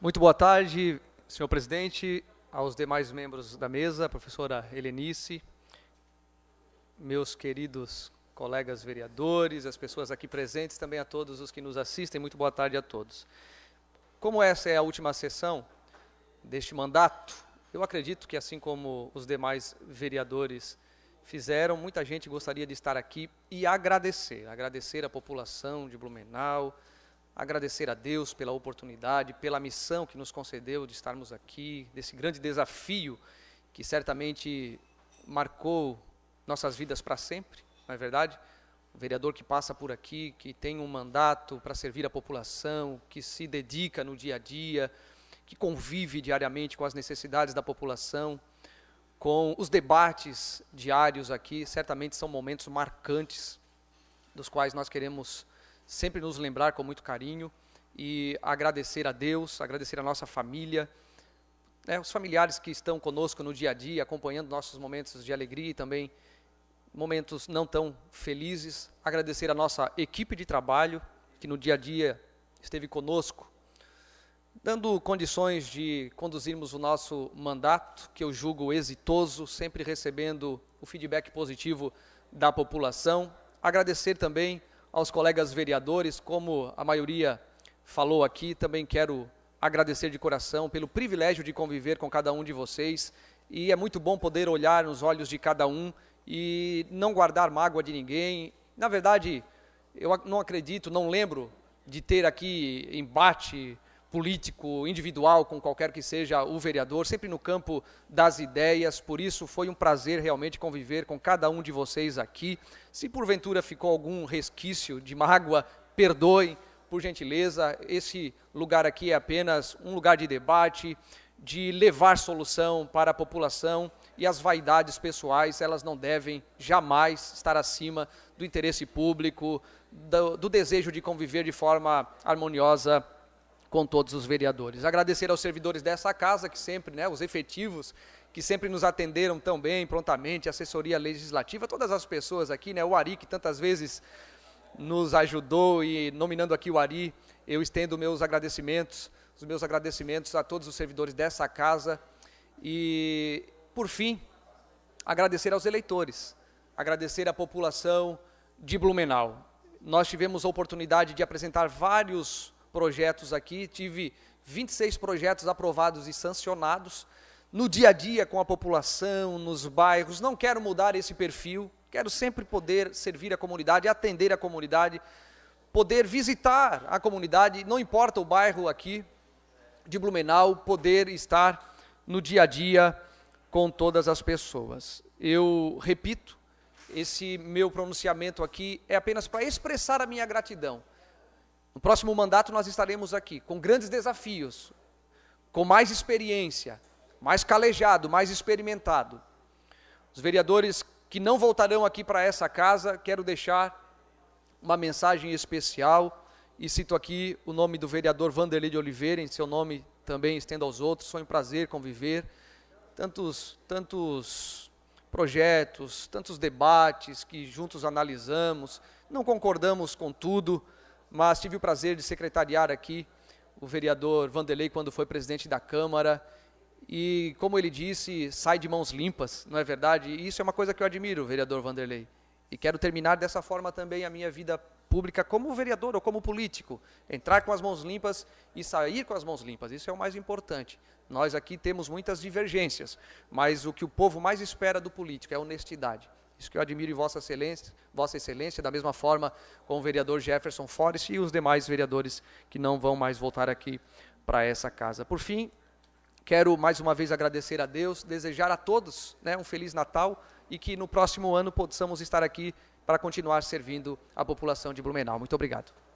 Muito boa tarde, senhor presidente, aos demais membros da mesa, professora Helenice, meus queridos colegas vereadores, as pessoas aqui presentes, também a todos os que nos assistem, muito boa tarde a todos. Como essa é a última sessão deste mandato, eu acredito que, assim como os demais vereadores fizeram, muita gente gostaria de estar aqui e agradecer, agradecer à população de Blumenau, agradecer a Deus pela oportunidade, pela missão que nos concedeu de estarmos aqui, desse grande desafio que certamente marcou nossas vidas para sempre, não é verdade? O vereador que passa por aqui, que tem um mandato para servir a população, que se dedica no dia a dia, que convive diariamente com as necessidades da população, com os debates diários aqui, certamente são momentos marcantes dos quais nós queremos sempre nos lembrar com muito carinho e agradecer a Deus, agradecer a nossa família, né, os familiares que estão conosco no dia a dia, acompanhando nossos momentos de alegria e também momentos não tão felizes. Agradecer a nossa equipe de trabalho, que no dia a dia esteve conosco, dando condições de conduzirmos o nosso mandato, que eu julgo exitoso, sempre recebendo o feedback positivo da população. Agradecer também aos colegas vereadores, como a maioria falou aqui, também quero agradecer de coração pelo privilégio de conviver com cada um de vocês e é muito bom poder olhar nos olhos de cada um e não guardar mágoa de ninguém. Na verdade, eu não acredito, não lembro de ter aqui embate, político, individual, com qualquer que seja o vereador, sempre no campo das ideias. Por isso, foi um prazer realmente conviver com cada um de vocês aqui. Se porventura ficou algum resquício de mágoa, perdoem, por gentileza. Esse lugar aqui é apenas um lugar de debate, de levar solução para a população e as vaidades pessoais, elas não devem jamais estar acima do interesse público, do, do desejo de conviver de forma harmoniosa com todos os vereadores. Agradecer aos servidores dessa casa, que sempre, né, os efetivos, que sempre nos atenderam tão bem, prontamente, assessoria legislativa, todas as pessoas aqui, né, o Ari, que tantas vezes nos ajudou e nominando aqui o Ari, eu estendo meus agradecimentos, os meus agradecimentos a todos os servidores dessa casa e, por fim, agradecer aos eleitores, agradecer à população de Blumenau. Nós tivemos a oportunidade de apresentar vários projetos aqui, tive 26 projetos aprovados e sancionados, no dia a dia com a população, nos bairros. Não quero mudar esse perfil, quero sempre poder servir a comunidade, atender a comunidade, poder visitar a comunidade, não importa o bairro aqui de Blumenau, poder estar no dia a dia com todas as pessoas. Eu repito, esse meu pronunciamento aqui é apenas para expressar a minha gratidão no próximo mandato nós estaremos aqui com grandes desafios, com mais experiência, mais calejado, mais experimentado. Os vereadores que não voltarão aqui para essa casa, quero deixar uma mensagem especial e cito aqui o nome do vereador Vanderlei de Oliveira, em seu nome também estendo aos outros, foi um prazer conviver. Tantos, tantos projetos, tantos debates que juntos analisamos, não concordamos com tudo, mas tive o prazer de secretariar aqui o vereador Vanderlei quando foi presidente da Câmara. E, como ele disse, sai de mãos limpas, não é verdade? E isso é uma coisa que eu admiro, vereador Vanderlei. E quero terminar dessa forma também a minha vida pública como vereador ou como político. Entrar com as mãos limpas e sair com as mãos limpas, isso é o mais importante. Nós aqui temos muitas divergências, mas o que o povo mais espera do político é honestidade. Isso que eu admiro em Vossa Excelência, Vossa Excelência, da mesma forma com o vereador Jefferson Forrest e os demais vereadores que não vão mais voltar aqui para essa casa. Por fim, quero mais uma vez agradecer a Deus, desejar a todos né, um Feliz Natal e que no próximo ano possamos estar aqui para continuar servindo a população de Blumenau. Muito obrigado.